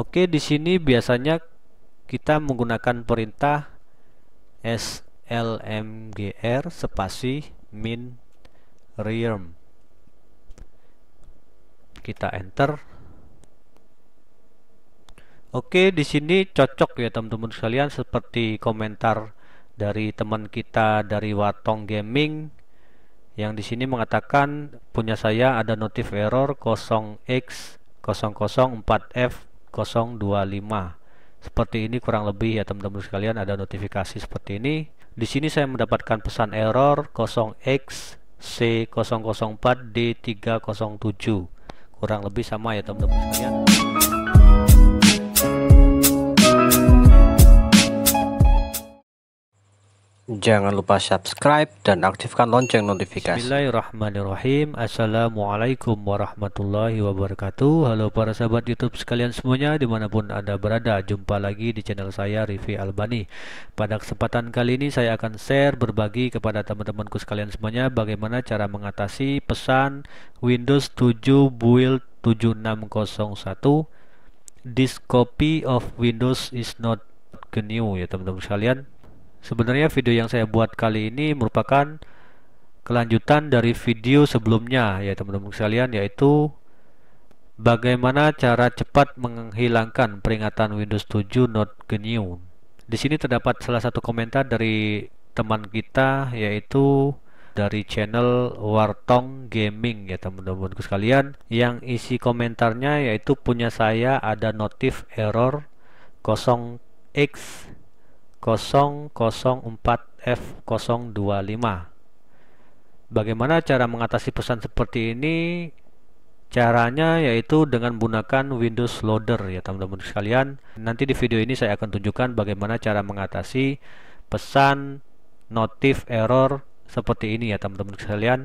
Oke, di sini biasanya kita menggunakan perintah slmgr spasi min rearm. Kita enter. Oke, di sini cocok ya teman-teman sekalian seperti komentar dari teman kita dari Watong Gaming yang di sini mengatakan punya saya ada notif error 0x004f 025 seperti ini kurang lebih ya teman-teman sekalian ada notifikasi seperti ini di sini saya mendapatkan pesan error 0 xc C004D307 kurang lebih sama ya teman-teman sekalian Jangan lupa subscribe dan aktifkan lonceng notifikasi. Bismillahirrahmanirrahim. Assalamualaikum warahmatullahi wabarakatuh. Halo para sahabat YouTube sekalian semuanya dimanapun Anda berada. Jumpa lagi di channel saya Rifi Albani. Pada kesempatan kali ini saya akan share berbagi kepada teman-temanku sekalian semuanya bagaimana cara mengatasi pesan Windows 7 build 7601 This copy of Windows is not new, ya teman-teman sekalian Sebenarnya video yang saya buat kali ini merupakan kelanjutan dari video sebelumnya ya teman-teman sekalian yaitu bagaimana cara cepat menghilangkan peringatan Windows 7 not GNU. Di sini terdapat salah satu komentar dari teman kita yaitu dari channel Wartong Gaming ya teman-teman sekalian yang isi komentarnya yaitu punya saya ada notif error 0x 004F025. Bagaimana cara mengatasi pesan seperti ini? Caranya yaitu dengan menggunakan Windows Loader ya teman-teman sekalian. Nanti di video ini saya akan tunjukkan bagaimana cara mengatasi pesan notif error seperti ini ya teman-teman sekalian.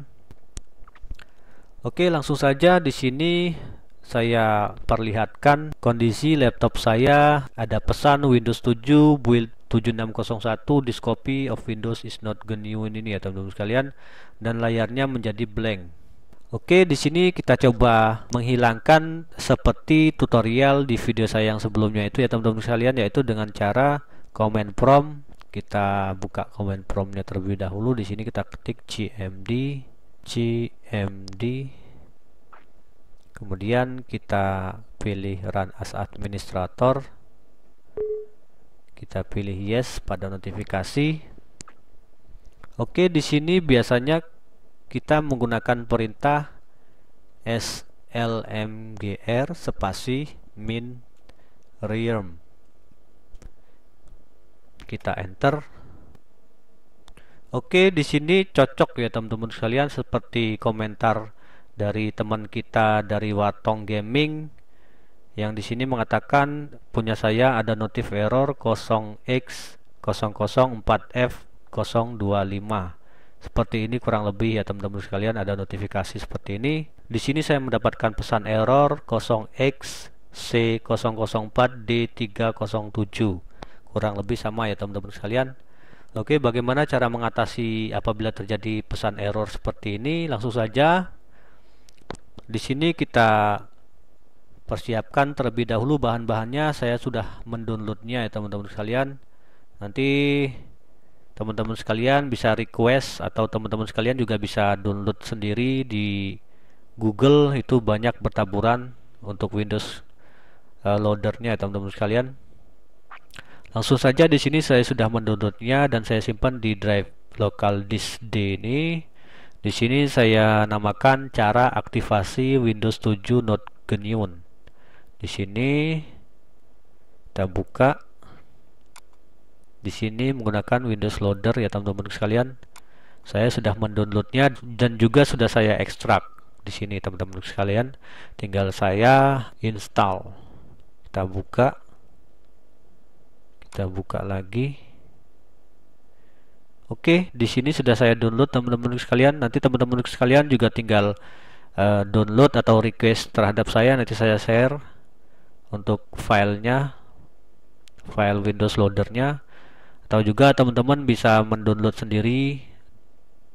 Oke, langsung saja di sini saya perlihatkan kondisi laptop saya ada pesan Windows 7 build 7601 disk copy of Windows is not genuine ini ya teman-teman sekalian dan layarnya menjadi blank Oke, di sini kita coba menghilangkan seperti tutorial di video saya yang sebelumnya itu ya teman-teman sekalian yaitu dengan cara command prompt kita buka command promptnya terlebih dahulu di sini kita ketik cmd cmd kemudian kita pilih run as administrator kita pilih yes pada notifikasi. Oke, di sini biasanya kita menggunakan perintah slmgr spasi min realm. Kita enter. Oke, di sini cocok ya teman-teman sekalian seperti komentar dari teman kita dari Watong Gaming yang di sini mengatakan punya saya ada notif error 0x004F025 seperti ini kurang lebih ya teman-teman sekalian ada notifikasi seperti ini di sini saya mendapatkan pesan error 0xC004D307 kurang lebih sama ya teman-teman sekalian Oke bagaimana cara mengatasi apabila terjadi pesan error seperti ini langsung saja di sini kita persiapkan terlebih dahulu bahan-bahannya saya sudah mendownloadnya ya teman-teman sekalian nanti teman-teman sekalian bisa request atau teman-teman sekalian juga bisa download sendiri di Google itu banyak bertaburan untuk Windows eh, loadernya ya teman-teman sekalian langsung saja di sini saya sudah mendownloadnya dan saya simpan di drive lokal disk D ini di sini saya namakan cara aktivasi Windows 7 not genuine di sini kita buka di sini menggunakan Windows Loader ya teman-teman sekalian saya sudah mendownloadnya dan juga sudah saya ekstrak di sini teman-teman sekalian tinggal saya install kita buka kita buka lagi Oke, di sini sudah saya download teman-teman sekalian. Nanti teman-teman sekalian juga tinggal uh, download atau request terhadap saya nanti saya share untuk filenya file Windows loadernya atau juga teman-teman bisa mendownload sendiri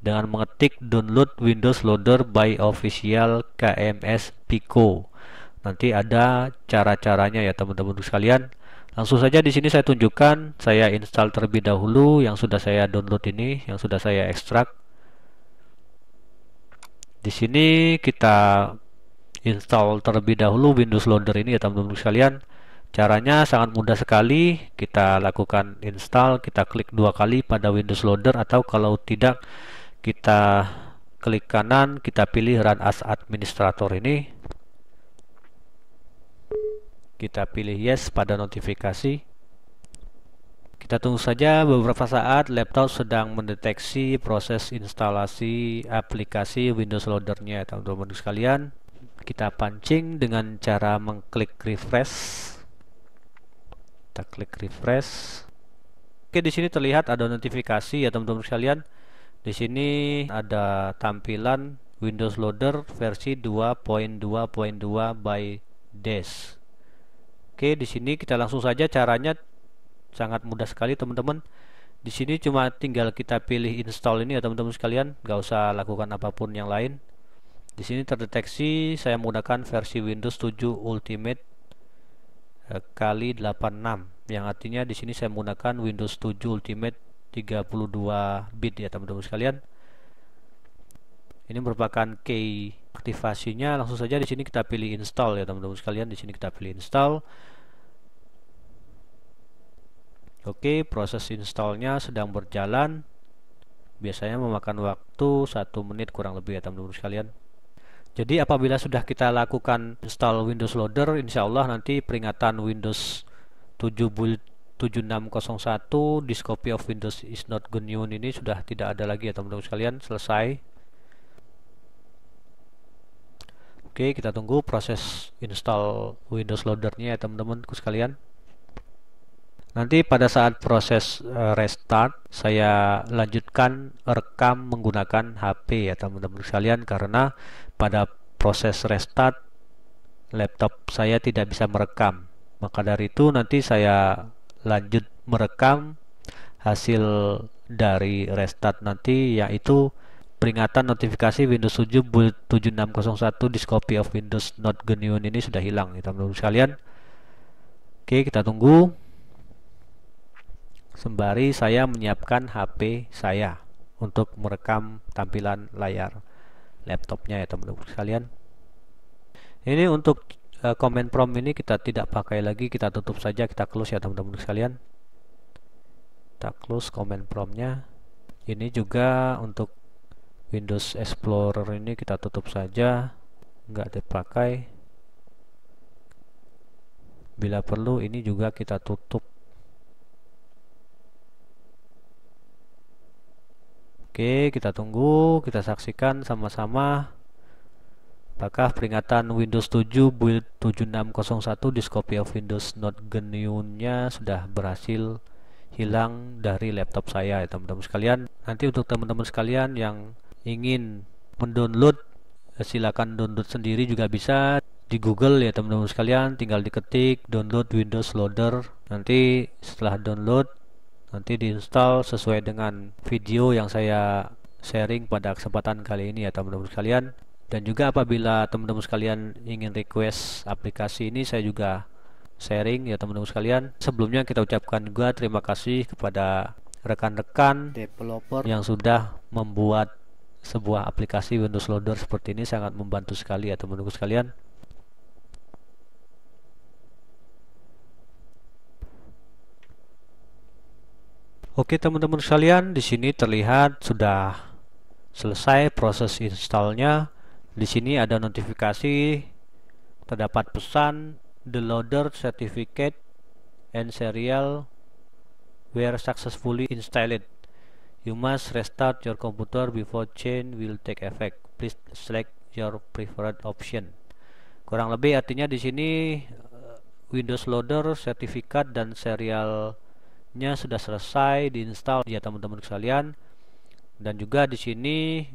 dengan mengetik download Windows Loader by official KMS Pico. Nanti ada cara-caranya ya teman-teman sekalian. Langsung saja di sini saya tunjukkan saya install terlebih dahulu yang sudah saya download ini, yang sudah saya ekstrak. Di sini kita install terlebih dahulu Windows Loader ini ya teman-teman sekalian caranya sangat mudah sekali kita lakukan install kita klik dua kali pada Windows Loader atau kalau tidak kita klik kanan kita pilih run as administrator ini kita pilih yes pada notifikasi kita tunggu saja beberapa saat laptop sedang mendeteksi proses instalasi aplikasi Windows Loadernya, nya teman-teman sekalian kita pancing dengan cara mengklik refresh kita klik refresh oke di sini terlihat ada notifikasi ya teman-teman sekalian di sini ada tampilan Windows Loader versi 2.2.2 by Des oke di sini kita langsung saja caranya sangat mudah sekali teman-teman di sini cuma tinggal kita pilih install ini ya teman-teman sekalian nggak usah lakukan apapun yang lain di sini terdeteksi saya menggunakan versi Windows 7 Ultimate eh, kali 86 yang artinya di sini saya menggunakan Windows 7 Ultimate 32 bit ya teman-teman sekalian. Ini merupakan key aktivasinya langsung saja di sini kita pilih install ya teman-teman sekalian di sini kita pilih install. Oke, proses installnya sedang berjalan. Biasanya memakan waktu satu menit kurang lebih ya teman-teman sekalian. Jadi apabila sudah kita lakukan install Windows Loader, insya Allah nanti peringatan Windows 7601 disk copy of Windows is not genuine ini sudah tidak ada lagi ya teman-teman sekalian, selesai. Oke, kita tunggu proses install Windows Loadernya ya teman teman sekalian. Nanti pada saat proses eh, restart saya lanjutkan rekam menggunakan HP ya teman-teman sekalian karena pada proses restart laptop saya tidak bisa merekam. Maka dari itu nanti saya lanjut merekam hasil dari restart nanti yaitu peringatan notifikasi Windows 7 build 7601 disk copy of Windows not genuine ini sudah hilang ya teman-teman sekalian. Oke, kita tunggu. Sembari saya menyiapkan HP saya untuk merekam tampilan layar laptopnya ya teman-teman sekalian. Ini untuk uh, eh, comment prompt ini kita tidak pakai lagi, kita tutup saja, kita close ya teman-teman sekalian. Kita close comment promptnya. Ini juga untuk Windows Explorer ini kita tutup saja nggak dipakai bila perlu ini juga kita tutup Oke, kita tunggu, kita saksikan sama-sama apakah peringatan Windows 7 build 7601 di copy of Windows Not genuine nya sudah berhasil hilang dari laptop saya ya teman-teman sekalian. Nanti untuk teman-teman sekalian yang ingin mendownload eh, silakan download sendiri juga bisa di Google ya teman-teman sekalian tinggal diketik download Windows Loader nanti setelah download nanti diinstal sesuai dengan video yang saya sharing pada kesempatan kali ini ya teman-teman sekalian dan juga apabila teman-teman sekalian ingin request aplikasi ini saya juga sharing ya teman-teman sekalian sebelumnya kita ucapkan juga terima kasih kepada rekan-rekan developer yang sudah membuat sebuah aplikasi Windows Loader seperti ini sangat membantu sekali ya teman-teman sekalian Oke teman-teman sekalian, di sini terlihat sudah selesai proses installnya. Di sini ada notifikasi terdapat pesan the loader certificate and serial were successfully installed. You must restart your computer before change will take effect. Please select your preferred option. Kurang lebih artinya di sini eh, Windows loader, sertifikat dan serial nya sudah selesai diinstal ya teman-teman sekalian dan juga di sini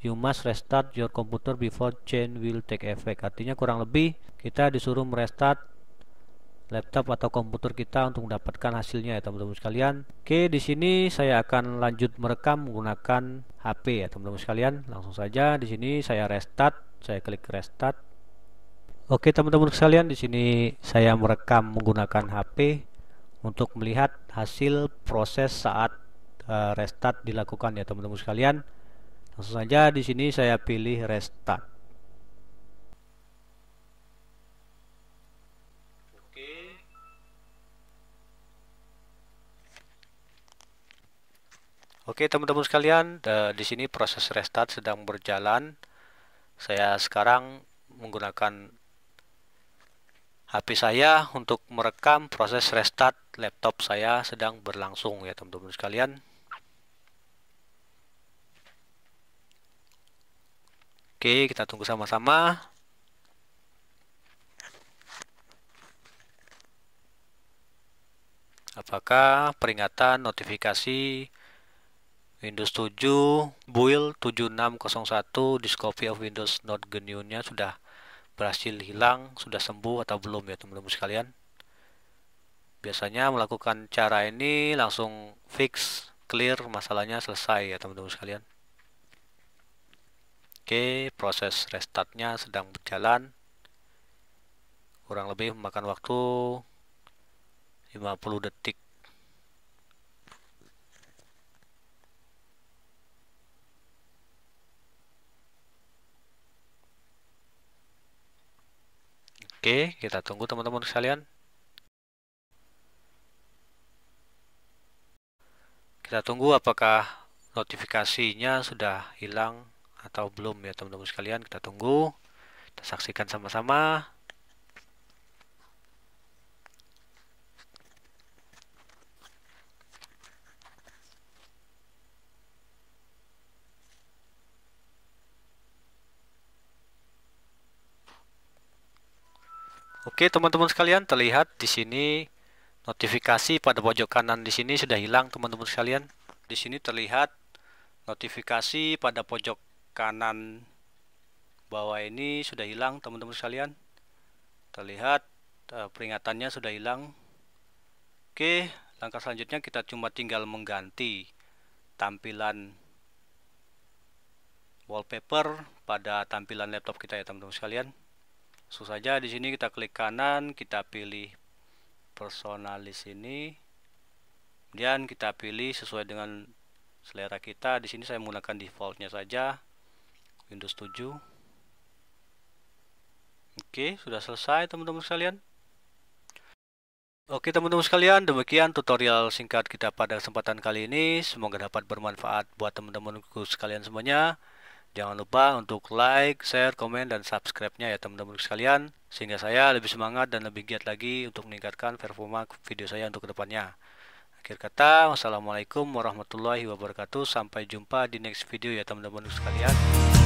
you must restart your computer before change will take effect artinya kurang lebih kita disuruh merestart laptop atau komputer kita untuk mendapatkan hasilnya ya teman-teman sekalian. Oke, di sini saya akan lanjut merekam menggunakan HP ya teman-teman sekalian. Langsung saja di sini saya restart, saya klik restart. Oke, teman-teman sekalian, di sini saya merekam menggunakan HP untuk melihat hasil proses saat eh, restart dilakukan ya teman-teman sekalian. Langsung saja di sini saya pilih restart. Oke. Oke teman-teman sekalian, di sini proses restart sedang berjalan. Saya sekarang menggunakan HP saya untuk merekam proses restart laptop saya sedang berlangsung ya teman-teman sekalian. Oke, kita tunggu sama-sama. Apakah peringatan notifikasi Windows 7 build 7601 discovery of Windows not GNU-nya sudah berhasil hilang, sudah sembuh atau belum ya teman-teman sekalian. Biasanya melakukan cara ini langsung fix, clear masalahnya selesai ya teman-teman sekalian. Oke, proses restartnya sedang berjalan. Kurang lebih memakan waktu 50 detik Oke, kita tunggu teman-teman sekalian. Kita tunggu apakah notifikasinya sudah hilang atau belum ya teman-teman sekalian. Kita tunggu, kita saksikan sama-sama. Oke, teman-teman sekalian, terlihat di sini notifikasi pada pojok kanan di sini sudah hilang, teman-teman sekalian. Di sini terlihat notifikasi pada pojok kanan bawah ini sudah hilang, teman-teman sekalian. Terlihat eh, peringatannya sudah hilang. Oke, langkah selanjutnya kita cuma tinggal mengganti tampilan wallpaper pada tampilan laptop kita ya, teman-teman sekalian langsung saja di sini kita klik kanan kita pilih personalis ini kemudian kita pilih sesuai dengan selera kita di sini saya menggunakan defaultnya saja Windows 7 Oke sudah selesai teman-teman sekalian Oke teman-teman sekalian, demikian tutorial singkat kita pada kesempatan kali ini. Semoga dapat bermanfaat buat teman-temanku sekalian semuanya. Jangan lupa untuk like, share, komen, dan subscribe-nya ya teman-teman sekalian. Sehingga saya lebih semangat dan lebih giat lagi untuk meningkatkan performa video saya untuk kedepannya. Akhir kata, wassalamualaikum warahmatullahi wabarakatuh. Sampai jumpa di next video ya teman-teman sekalian.